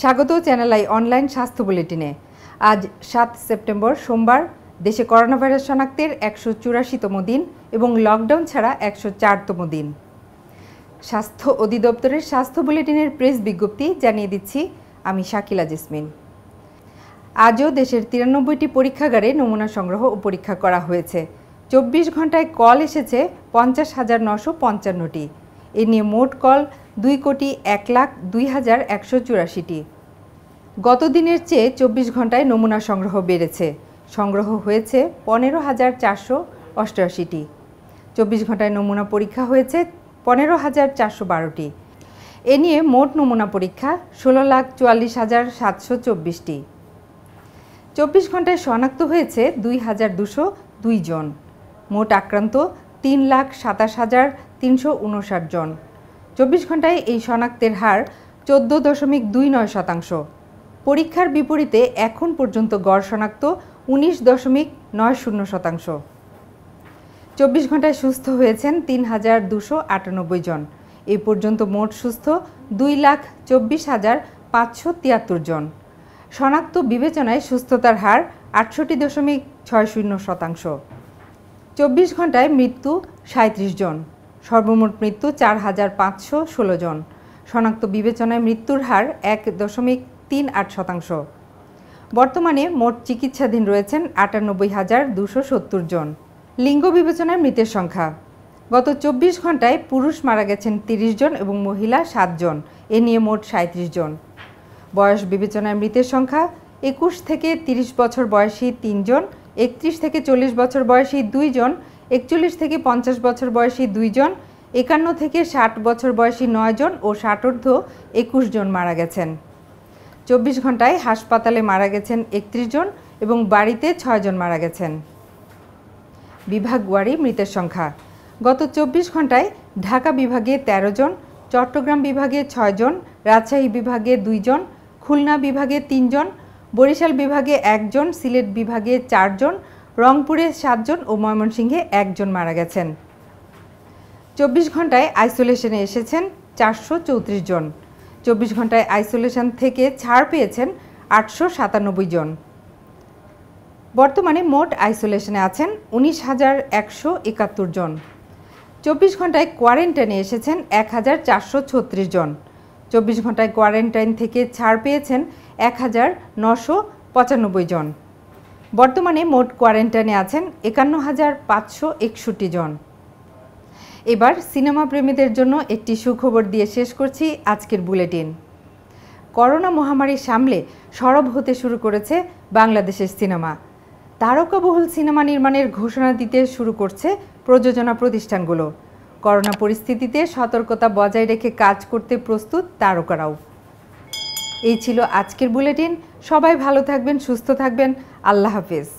স্বাগত channel I online স্বাস্থ্য বুলেটিনে আজ সাত সেপ্টেম্বর সোমবার দেশে করোনাভাইরাস শনাক্তের একশো চুরাশিতম দিন এবং লকডাউন ছাড়া একশো চারতম দিন স্বাস্থ্য অধিদপ্তরের স্বাস্থ্য বুলেটিনের প্রেস বিজ্ঞপ্তি জানিয়ে দিচ্ছি আমি শাকিলা জেসমিন আজও দেশের তিরানব্বইটি পরীক্ষাগারে নমুনা সংগ্রহ ও পরীক্ষা করা হয়েছে চব্বিশ ঘন্টায় কল এসেছে পঞ্চাশ হাজার নশো পঞ্চান্নটি এ নিয়ে মোট কল দুই কোটি এক লাখ দুই হাজার একশো চুরাশিটি গত দিনের চেয়ে চব্বিশ ঘন্টায় নমুনা সংগ্রহ বেড়েছে সংগ্রহ হয়েছে পনেরো হাজার চারশো অষ্টআশিটি চব্বিশ ঘন্টায় নমুনা পরীক্ষা হয়েছে পনেরো হাজার চারশো বারোটি এ নিয়ে মোট নমুনা পরীক্ষা ষোলো লাখ চুয়াল্লিশ হাজার সাতশো চব্বিশটি চব্বিশ ঘন্টায় শনাক্ত হয়েছে দুই হাজার দুশো দুই জন মোট আক্রান্ত তিন লাখ সাতাশ হাজার তিনশো উনষাট জন চব্বিশ ঘন্টায় এই শনাক্তের হার চোদ্দ দশমিক দুই নয় শতাংশ পরীক্ষার বিপরীতে এখন পর্যন্ত গড় শনাক্ত উনিশ দশমিক নয় শূন্য শতাংশ চব্বিশ ঘন্টায় সুস্থ হয়েছেন তিন হাজার দুশো আটানব্বই জন এ পর্যন্ত মোট সুস্থ দুই লাখ চব্বিশ হাজার পাঁচশো তিয়াত্তর জন শনাক্ত বিবেচনায় সুস্থতার হার আটষট্টি দশমিক ছয় শূন্য শতাংশ চব্বিশ ঘন্টায় মৃত্যু সাঁত্রিশ জন সর্বমোট মৃত্যু চার হাজার পাঁচশো ষোলো জন শনাক্ত বিবেচনায় মৃত্যুর হার এক দশমিক তিন আট শতাংশ বর্তমানে মোট চিকিৎসাধীন রয়েছেন আটানব্বই হাজার দুশো সত্তর জন লিঙ্গ বিবেচনায় মৃতের সংখ্যা গত চব্বিশ ঘন্টায় পুরুষ মারা গেছেন তিরিশ জন এবং মহিলা সাতজন এ নিয়ে মোট সাঁত্রিশ জন বয়স বিবেচনায় মৃতের সংখ্যা একুশ থেকে তিরিশ বছর বয়সী তিনজন একত্রিশ থেকে চল্লিশ বছর বয়সী দুইজন একচল্লিশ থেকে পঞ্চাশ বছর বয়সী দুইজন একান্ন থেকে ষাট বছর বয়সী নয়জন ও ষাটোর্ধ একুশ জন মারা গেছেন চব্বিশ ঘন্টায় হাসপাতালে মারা গেছেন একত্রিশ জন এবং বাড়িতে ছয়জন মারা গেছেন বিভাগওয়ারি মৃতের সংখ্যা গত চব্বিশ ঘন্টায় ঢাকা বিভাগে ১৩ জন চট্টগ্রাম বিভাগে ছয়জন রাজশাহী বিভাগে দুইজন খুলনা বিভাগে তিনজন বরিশাল বিভাগে একজন সিলেট বিভাগে চারজন রংপুরে সাতজন ও ময়মনসিংহে একজন মারা গেছেন চব্বিশ ঘন্টায় আইসোলেশনে এসেছেন চারশো চৌত্রিশ জন চব্বিশ ঘন্টায় আইসোলেশন থেকে ছাড় পেয়েছেন আটশো সাতানব্বই জন বর্তমানে মোট আইসোলেশনে আছেন উনিশ হাজার একশো একাত্তর জন চব্বিশ ঘন্টায় কোয়ারেন্টাইনে এসেছেন এক হাজার চারশো ছত্রিশ জন চব্বিশ ঘন্টায় কোয়ারেন্টাইন থেকে ছাড় পেয়েছেন এক হাজার নশো পঁচানব্বই জন বর্তমানে মোট কোয়ারেন্টাইনে আছেন একান্ন হাজার পাঁচশো একষট্টি জন এবার সিনেমা প্রেমীদের জন্য একটি সুখবর দিয়ে শেষ করছি আজকের বুলেটিন করোনা মহামারী সামলে সরব হতে শুরু করেছে বাংলাদেশের সিনেমা তারকাবহুল সিনেমা নির্মাণের ঘোষণা দিতে শুরু করছে প্রযোজনা প্রতিষ্ঠানগুলো করোনা পরিস্থিতিতে সতর্কতা বজায় রেখে কাজ করতে প্রস্তুত তারকারাও এই ছিল আজকের বুলেটিন সবাই ভালো থাকবেন সুস্থ থাকবেন আল্লাহ হাফিজ